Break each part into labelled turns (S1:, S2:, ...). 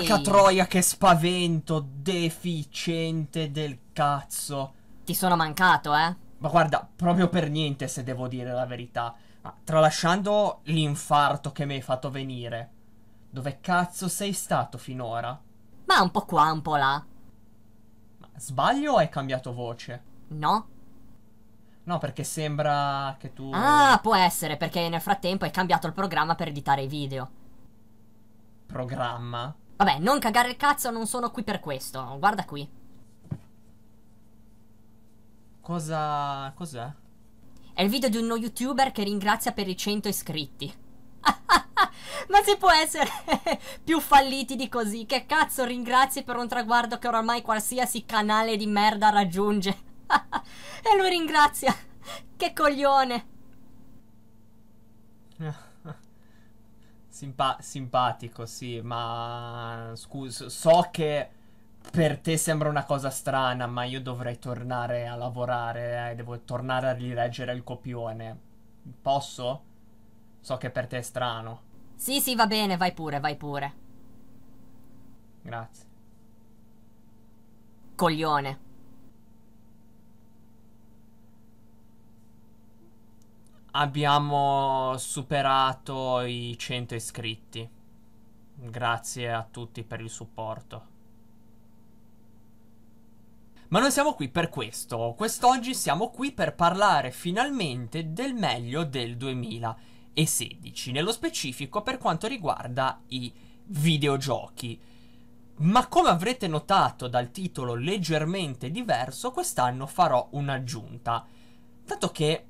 S1: Porca troia che spavento deficiente del cazzo. Ti sono mancato, eh? Ma guarda, proprio per niente se devo dire la verità. Ma tralasciando l'infarto che mi hai fatto venire. Dove cazzo sei stato finora? Ma un po' qua, un po' là. Ma sbaglio o hai cambiato voce? No. No, perché sembra che tu... Ah, può essere, perché nel frattempo hai cambiato il programma per editare i video. Programma? Vabbè, non cagare il cazzo, non sono qui per questo. Guarda qui. Cosa... cos'è? È il video di uno youtuber che ringrazia per i 100 iscritti. Ma si può essere più falliti di così? Che cazzo ringrazi per un traguardo che oramai qualsiasi canale di merda raggiunge? e lui ringrazia. Che coglione. Simpa- simpatico, sì, ma scusa, so che per te sembra una cosa strana, ma io dovrei tornare a lavorare, eh, devo tornare a rileggere il copione. Posso? So che per te è strano. Sì, sì, va bene, vai pure, vai pure. Grazie. Coglione. abbiamo superato i 100 iscritti. Grazie a tutti per il supporto. Ma non siamo qui per questo, quest'oggi siamo qui per parlare finalmente del meglio del 2016, nello specifico per quanto riguarda i videogiochi. Ma come avrete notato dal titolo leggermente diverso, quest'anno farò un'aggiunta. Dato che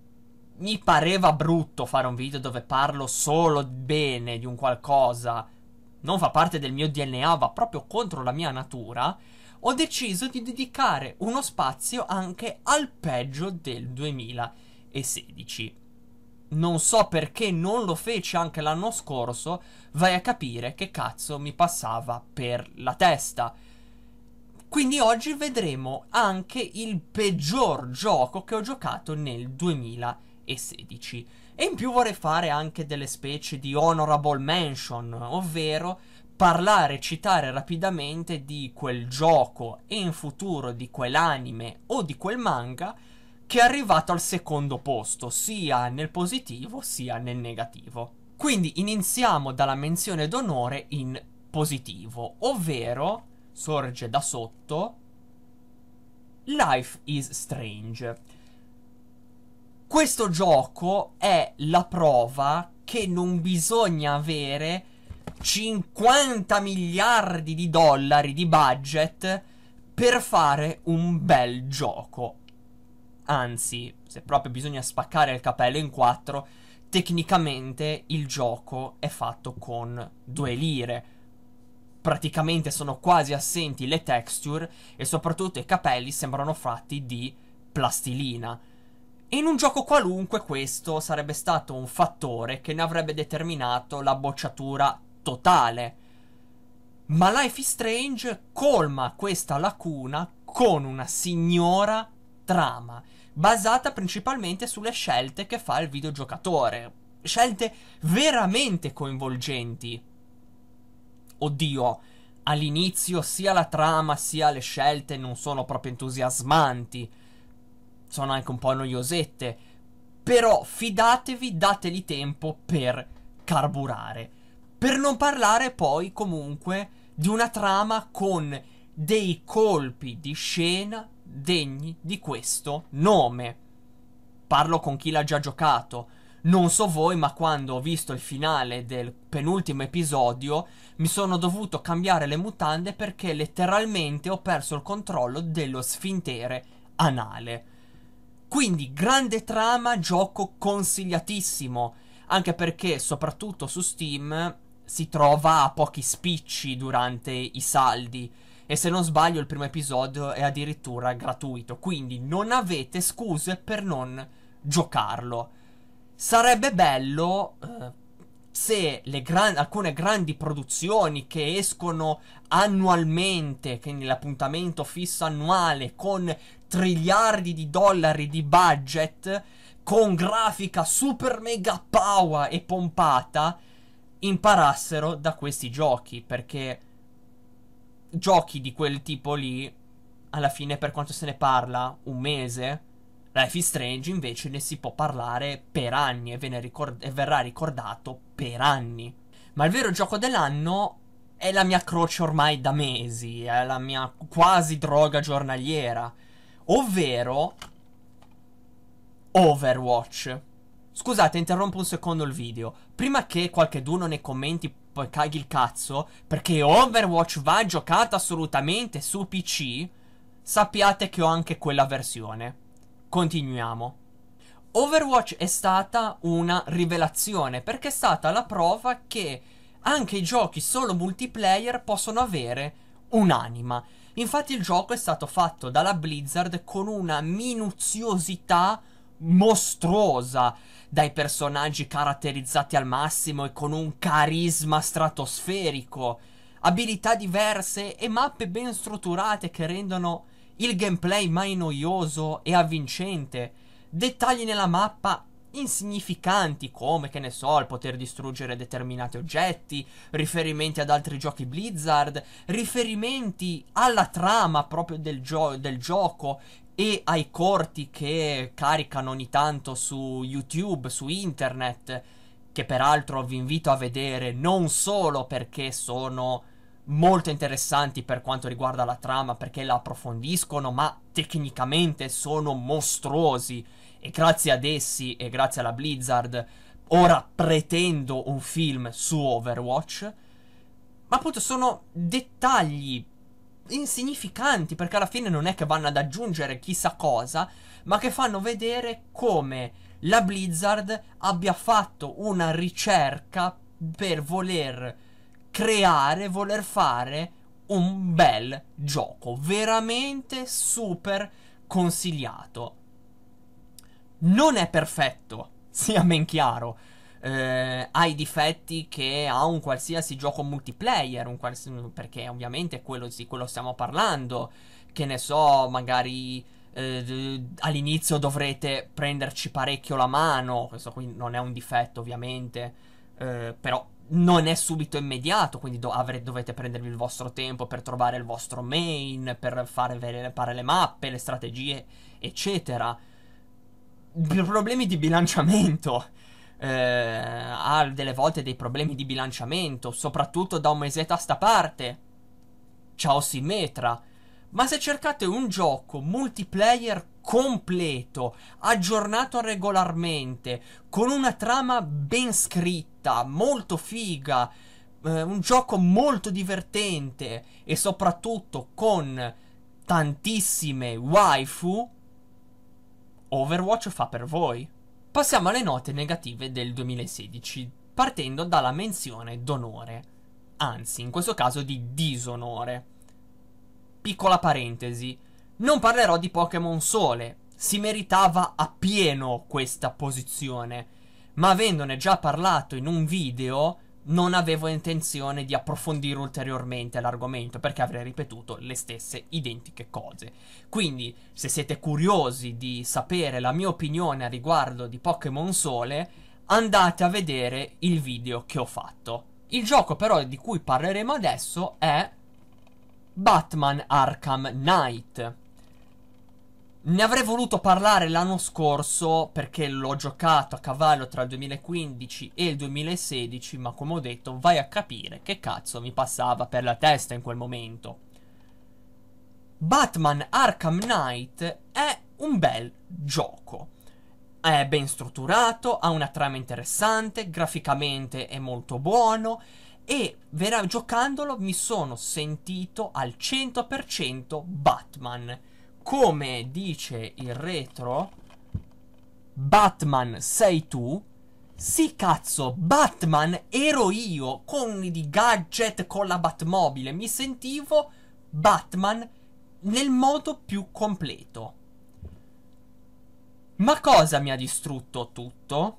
S1: mi pareva brutto fare un video dove parlo solo bene di un qualcosa, non fa parte del mio DNA, va proprio contro la mia natura, ho deciso di dedicare uno spazio anche al peggio del 2016. Non so perché non lo feci anche l'anno scorso, vai a capire che cazzo mi passava per la testa. Quindi oggi vedremo anche il peggior gioco che ho giocato nel 2016 e 16. E in più vorrei fare anche delle specie di honorable mention, ovvero parlare, citare rapidamente di quel gioco e in futuro di quell'anime o di quel manga che è arrivato al secondo posto, sia nel positivo sia nel negativo. Quindi iniziamo dalla menzione d'onore in positivo, ovvero sorge da sotto Life is Strange questo gioco è la prova che non bisogna avere 50 miliardi di dollari di budget per fare un bel gioco. Anzi, se proprio bisogna spaccare il capello in quattro, tecnicamente il gioco è fatto con due lire. Praticamente sono quasi assenti le texture e soprattutto i capelli sembrano fatti di plastilina. E in un gioco qualunque questo sarebbe stato un fattore che ne avrebbe determinato la bocciatura totale. Ma Life is Strange colma questa lacuna con una signora trama, basata principalmente sulle scelte che fa il videogiocatore. Scelte veramente coinvolgenti. Oddio, all'inizio sia la trama sia le scelte non sono proprio entusiasmanti sono anche un po' noiosette, però fidatevi, dateli tempo per carburare. Per non parlare poi comunque di una trama con dei colpi di scena degni di questo nome. Parlo con chi l'ha già giocato. Non so voi, ma quando ho visto il finale del penultimo episodio, mi sono dovuto cambiare le mutande perché letteralmente ho perso il controllo dello sfintere anale. Quindi grande trama, gioco consigliatissimo, anche perché soprattutto su Steam si trova a pochi spicci durante i saldi e se non sbaglio il primo episodio è addirittura gratuito, quindi non avete scuse per non giocarlo. Sarebbe bello eh, se gran- alcune grandi produzioni che escono annualmente, quindi l'appuntamento fisso annuale con triliardi di dollari di budget, con grafica super mega power e pompata, imparassero da questi giochi, perché giochi di quel tipo lì, alla fine per quanto se ne parla, un mese, Life is Strange invece ne si può parlare per anni e, ricord- e verrà ricordato per anni. Ma il vero gioco dell'anno è la mia croce ormai da mesi, è la mia quasi droga giornaliera, ovvero Overwatch. Scusate, interrompo un secondo il video. Prima che qualche d'uno nei commenti poi caghi il cazzo, perché Overwatch va giocata assolutamente su PC, sappiate che ho anche quella versione. Continuiamo. Overwatch è stata una rivelazione perché è stata la prova che anche i giochi solo multiplayer possono avere un'anima. Infatti il gioco è stato fatto dalla Blizzard con una minuziosità mostruosa, dai personaggi caratterizzati al massimo e con un carisma stratosferico, abilità diverse e mappe ben strutturate che rendono il gameplay mai noioso e avvincente, dettagli nella mappa insignificanti come, che ne so, il poter distruggere determinati oggetti, riferimenti ad altri giochi Blizzard, riferimenti alla trama proprio del, gio- del gioco e ai corti che caricano ogni tanto su YouTube, su internet, che peraltro vi invito a vedere non solo perché sono molto interessanti per quanto riguarda la trama perché la approfondiscono, ma tecnicamente sono mostruosi e grazie ad essi e grazie alla Blizzard ora pretendo un film su Overwatch. Ma appunto sono dettagli insignificanti perché alla fine non è che vanno ad aggiungere chissà cosa, ma che fanno vedere come la Blizzard abbia fatto una ricerca per voler creare, voler fare un bel gioco. Veramente super consigliato. Non è perfetto, sia ben chiaro. Eh, ha i difetti che ha un qualsiasi gioco multiplayer, un quals- perché ovviamente quello, di quello stiamo parlando. Che ne so, magari eh, all'inizio dovrete prenderci parecchio la mano. Questo qui non è un difetto, ovviamente. Eh, però non è subito immediato, quindi do- avre- dovete prendervi il vostro tempo per trovare il vostro main, per fare, ver- fare le mappe, le strategie, eccetera. B- problemi di bilanciamento. Eh, ha delle volte dei problemi di bilanciamento, soprattutto da un mesetto a sta parte. Ciao Simmetra. Ma se cercate un gioco multiplayer completo, aggiornato regolarmente, con una trama ben scritta, molto figa, eh, un gioco molto divertente e soprattutto con tantissime waifu, Overwatch fa per voi. Passiamo alle note negative del 2016, partendo dalla menzione d'onore, anzi in questo caso di disonore. Piccola parentesi, non parlerò di Pokémon Sole, si meritava appieno questa posizione, ma avendone già parlato in un video non avevo intenzione di approfondire ulteriormente l'argomento perché avrei ripetuto le stesse identiche cose. Quindi, se siete curiosi di sapere la mia opinione a riguardo di Pokémon Sole, andate a vedere il video che ho fatto. Il gioco però di cui parleremo adesso è Batman Arkham Knight. Ne avrei voluto parlare l'anno scorso perché l'ho giocato a cavallo tra il 2015 e il 2016, ma come ho detto, vai a capire che cazzo mi passava per la testa in quel momento. Batman Arkham Knight è un bel gioco. È ben strutturato, ha una trama interessante, graficamente è molto buono e vera- giocandolo mi sono sentito al 100% Batman. Come dice il retro, Batman sei tu. Sì, cazzo, Batman ero io con i gadget, con la Batmobile. Mi sentivo Batman nel modo più completo. Ma cosa mi ha distrutto tutto?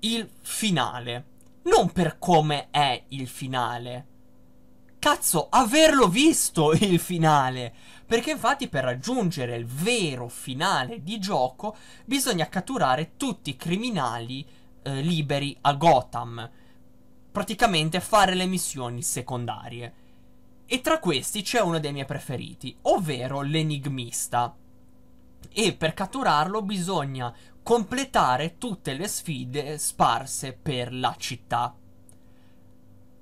S1: Il finale non per come è il finale. Cazzo, averlo visto il finale! Perché infatti per raggiungere il vero finale di gioco bisogna catturare tutti i criminali eh, liberi a Gotham. Praticamente fare le missioni secondarie. E tra questi c'è uno dei miei preferiti, ovvero l'enigmista. E per catturarlo bisogna completare tutte le sfide sparse per la città.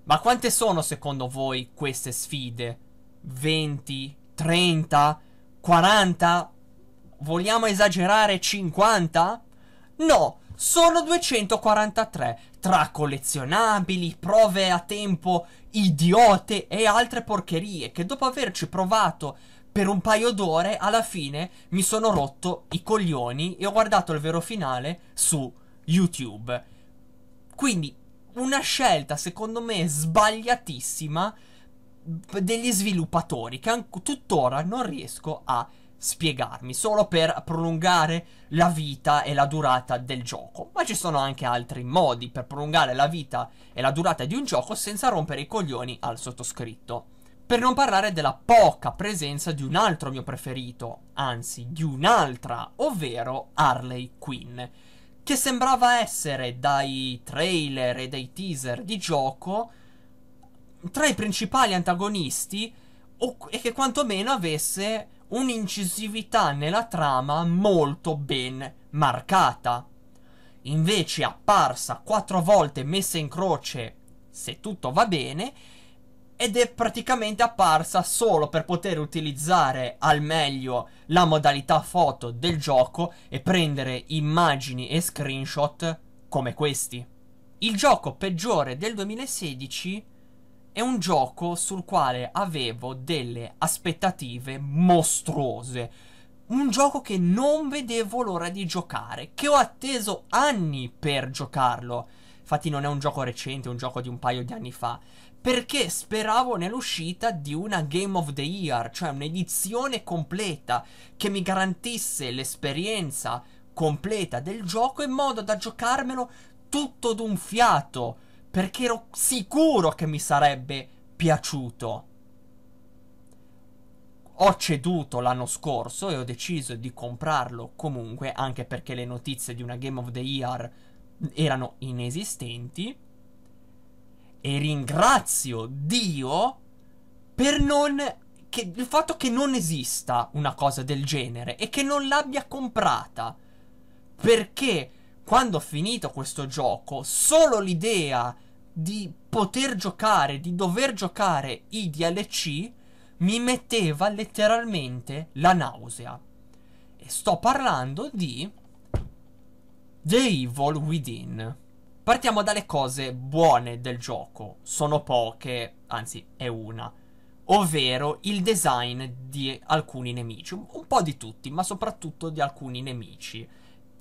S1: Ma quante sono secondo voi queste sfide? 20, 30, 40? Vogliamo esagerare 50? No, sono 243, tra collezionabili, prove a tempo idiote e altre porcherie che dopo averci provato per un paio d'ore, alla fine mi sono rotto i coglioni e ho guardato il vero finale su YouTube. Quindi una scelta secondo me sbagliatissima degli sviluppatori che tuttora non riesco a spiegarmi, solo per prolungare la vita e la durata del gioco. Ma ci sono anche altri modi per prolungare la vita e la durata di un gioco senza rompere i coglioni al sottoscritto. Per non parlare della poca presenza di un altro mio preferito, anzi di un'altra, ovvero Harley Quinn, che sembrava essere dai trailer e dai teaser di gioco tra i principali antagonisti e che quantomeno avesse un'incisività nella trama molto ben marcata. Invece apparsa quattro volte messa in croce, se tutto va bene, ed è praticamente apparsa solo per poter utilizzare al meglio la modalità foto del gioco e prendere immagini e screenshot come questi. Il gioco peggiore del 2016 è un gioco sul quale avevo delle aspettative mostruose. Un gioco che non vedevo l'ora di giocare, che ho atteso anni per giocarlo. Infatti non è un gioco recente, è un gioco di un paio di anni fa perché speravo nell'uscita di una Game of the Year, cioè un'edizione completa che mi garantisse l'esperienza completa del gioco in modo da giocarmelo tutto d'un fiato, perché ero sicuro che mi sarebbe piaciuto. Ho ceduto l'anno scorso e ho deciso di comprarlo comunque, anche perché le notizie di una Game of the Year erano inesistenti e ringrazio Dio per non... Che, il fatto che non esista una cosa del genere e che non l'abbia comprata. Perché quando ho finito questo gioco, solo l'idea di poter giocare, di dover giocare i DLC, mi metteva letteralmente la nausea. E sto parlando di The Evil Within. Partiamo dalle cose buone del gioco. Sono poche, anzi è una. Ovvero il design di alcuni nemici. Un po' di tutti, ma soprattutto di alcuni nemici.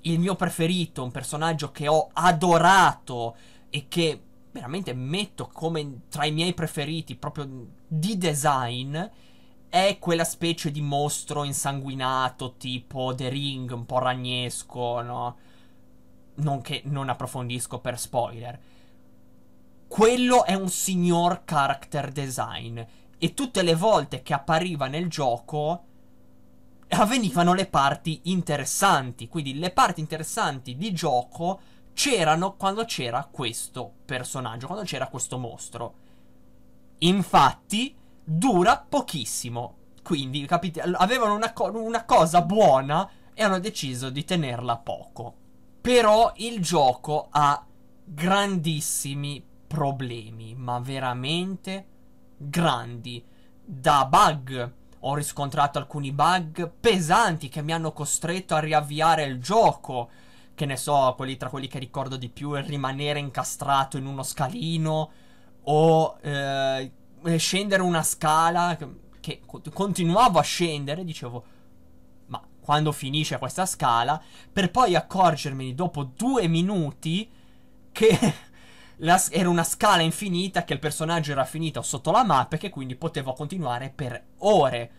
S1: Il mio preferito, un personaggio che ho adorato e che veramente metto come tra i miei preferiti proprio di design, è quella specie di mostro insanguinato tipo The Ring, un po' ragnesco, no? non che non approfondisco per spoiler. Quello è un signor character design. E tutte le volte che appariva nel gioco avvenivano le parti interessanti. Quindi le parti interessanti di gioco c'erano quando c'era questo personaggio, quando c'era questo mostro. Infatti, dura pochissimo. Quindi, capite, avevano una, co- una cosa buona e hanno deciso di tenerla poco. Però il gioco ha grandissimi problemi, ma veramente grandi. Da bug, ho riscontrato alcuni bug pesanti che mi hanno costretto a riavviare il gioco. Che ne so, quelli tra quelli che ricordo di più il rimanere incastrato in uno scalino o eh, scendere una scala che, che continuavo a scendere, dicevo quando finisce questa scala, per poi accorgermi dopo due minuti che la, era una scala infinita, che il personaggio era finito sotto la mappa e che quindi potevo continuare per ore.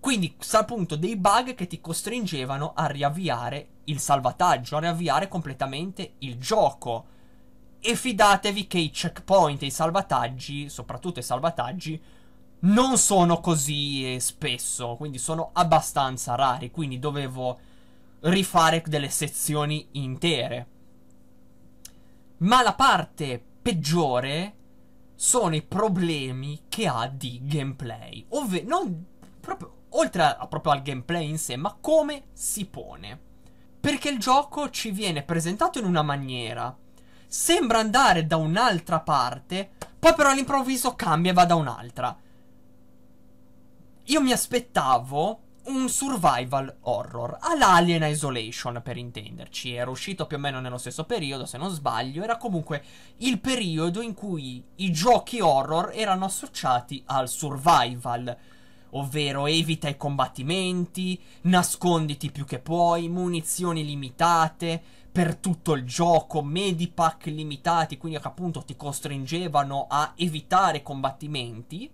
S1: Quindi sta appunto dei bug che ti costringevano a riavviare il salvataggio, a riavviare completamente il gioco. E fidatevi che i checkpoint e i salvataggi, soprattutto i salvataggi, non sono così eh, spesso, quindi sono abbastanza rari, quindi dovevo rifare delle sezioni intere. Ma la parte peggiore sono i problemi che ha di gameplay, ovvero non proprio oltre a, proprio al gameplay in sé, ma come si pone. Perché il gioco ci viene presentato in una maniera, sembra andare da un'altra parte, poi però all'improvviso cambia e va da un'altra io mi aspettavo un survival horror all'Alien Isolation per intenderci. Era uscito più o meno nello stesso periodo, se non sbaglio. Era comunque il periodo in cui i giochi horror erano associati al survival. Ovvero evita i combattimenti, nasconditi più che puoi, munizioni limitate per tutto il gioco, medipack limitati, quindi appunto ti costringevano a evitare combattimenti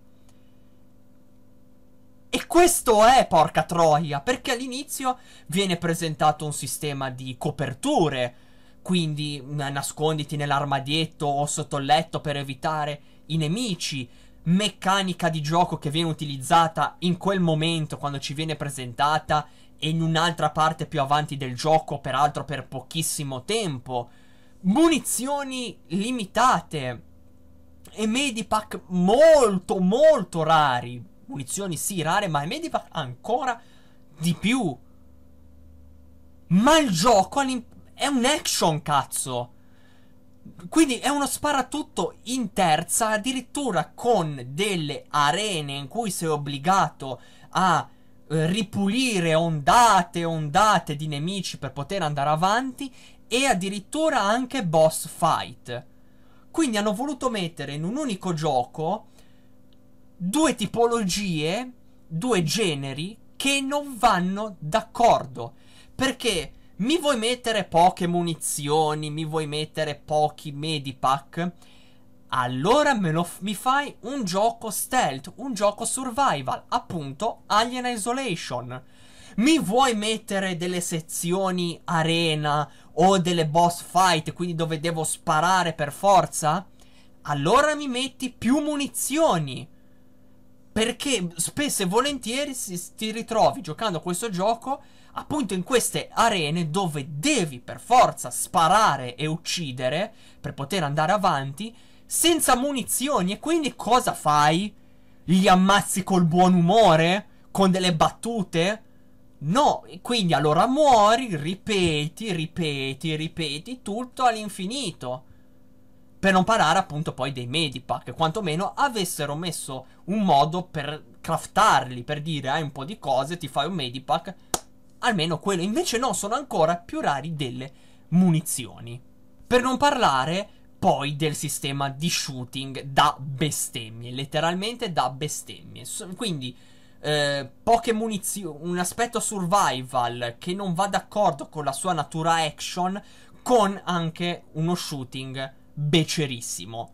S1: e questo è, porca troia, perché all'inizio viene presentato un sistema di coperture, quindi nasconditi nell'armadietto o sotto il letto per evitare i nemici, meccanica di gioco che viene utilizzata in quel momento quando ci viene presentata e in un'altra parte più avanti del gioco, peraltro per pochissimo tempo, munizioni limitate e medipack molto molto rari, punizioni sì rare, ma Medivac ancora di più. Ma il gioco è un action, cazzo. Quindi è uno sparatutto in terza, addirittura con delle arene in cui sei obbligato a eh, ripulire ondate e ondate di nemici per poter andare avanti e addirittura anche boss fight. Quindi hanno voluto mettere in un unico gioco due tipologie, due generi che non vanno d'accordo. Perché mi vuoi mettere poche munizioni, mi vuoi mettere pochi medipack? Allora f- mi fai un gioco stealth, un gioco survival, appunto Alien Isolation. Mi vuoi mettere delle sezioni arena o delle boss fight, quindi dove devo sparare per forza? Allora mi metti più munizioni. Perché spesso e volentieri si, ti ritrovi giocando questo gioco appunto in queste arene dove devi per forza sparare e uccidere per poter andare avanti senza munizioni e quindi cosa fai? Li ammazzi col buon umore? Con delle battute? No, quindi allora muori, ripeti, ripeti, ripeti tutto all'infinito per non parlare appunto poi dei medipack, quantomeno avessero messo un modo per craftarli, per dire hai un po' di cose, ti fai un medipack, almeno quello, invece no, sono ancora più rari delle munizioni. Per non parlare poi del sistema di shooting da bestemmie, letteralmente da bestemmie. Quindi eh, poche munizioni, un aspetto survival che non va d'accordo con la sua natura action, con anche uno shooting becerissimo.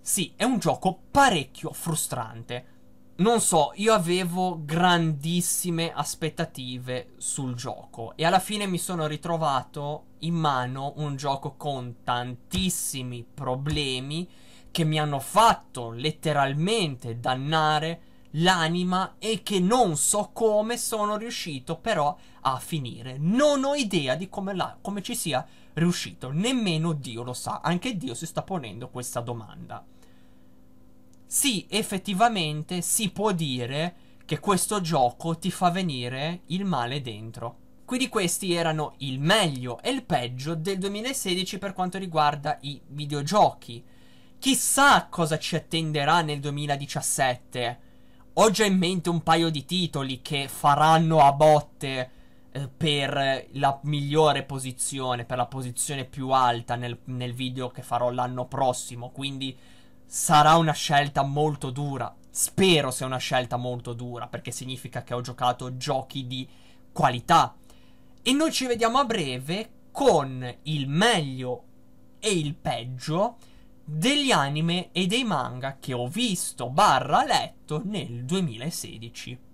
S1: Sì, è un gioco parecchio frustrante. Non so, io avevo grandissime aspettative sul gioco e alla fine mi sono ritrovato in mano un gioco con tantissimi problemi che mi hanno fatto letteralmente dannare l'anima e che non so come sono riuscito però a finire. Non ho idea di come, la, come ci sia riuscito. Nemmeno Dio lo sa, anche Dio si sta ponendo questa domanda. Sì, effettivamente si può dire che questo gioco ti fa venire il male dentro. Quindi questi erano il meglio e il peggio del 2016 per quanto riguarda i videogiochi. Chissà cosa ci attenderà nel 2017. Ho già in mente un paio di titoli che faranno a botte eh, per la migliore posizione, per la posizione più alta nel, nel video che farò l'anno prossimo. Quindi sarà una scelta molto dura. Spero sia una scelta molto dura, perché significa che ho giocato giochi di qualità. E noi ci vediamo a breve con il meglio e il peggio degli anime e dei manga che ho visto barra letto nel 2016.